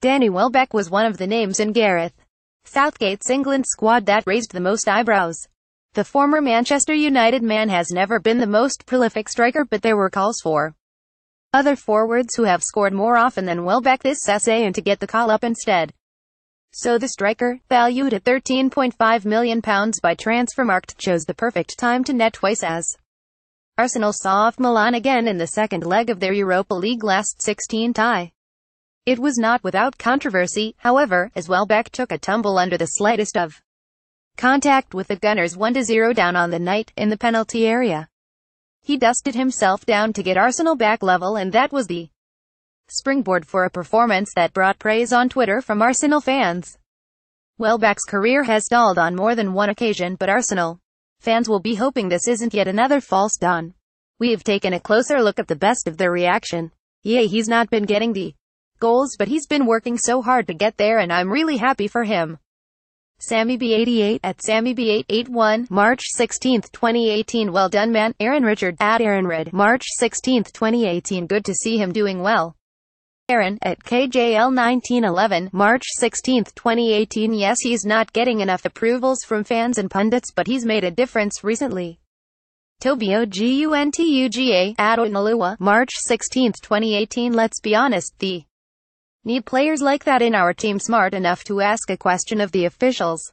Danny Welbeck was one of the names in Gareth Southgate's England squad that raised the most eyebrows. The former Manchester United man has never been the most prolific striker but there were calls for other forwards who have scored more often than Welbeck this season to get the call up instead. So the striker, valued at £13.5 million by Transfermarkt, chose the perfect time to net twice as Arsenal saw off Milan again in the second leg of their Europa League last 16 tie. It was not without controversy, however, as Welbeck took a tumble under the slightest of contact with the Gunners 1-0 down on the night, in the penalty area. He dusted himself down to get Arsenal back level and that was the springboard for a performance that brought praise on Twitter from Arsenal fans. Welbeck's career has stalled on more than one occasion but Arsenal fans will be hoping this isn't yet another false dawn. We've taken a closer look at the best of their reaction. Yay he's not been getting the goals but he's been working so hard to get there and I'm really happy for him. Sammy B88 at Sammy B881, March 16, 2018. Well done, man. Aaron Richard at Aaron Red, March 16, 2018. Good to see him doing well. Aaron at KJL1911, March 16, 2018. Yes, he's not getting enough approvals from fans and pundits, but he's made a difference recently. Tobio Guntuga at Oinalua, March 16, 2018. Let's be honest, the Need players like that in our team smart enough to ask a question of the officials.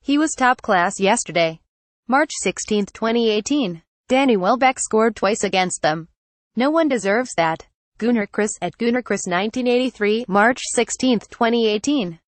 He was top class yesterday. March 16, 2018. Danny Welbeck scored twice against them. No one deserves that. Gunnar Chris at Gunnar Chris 1983, March 16, 2018.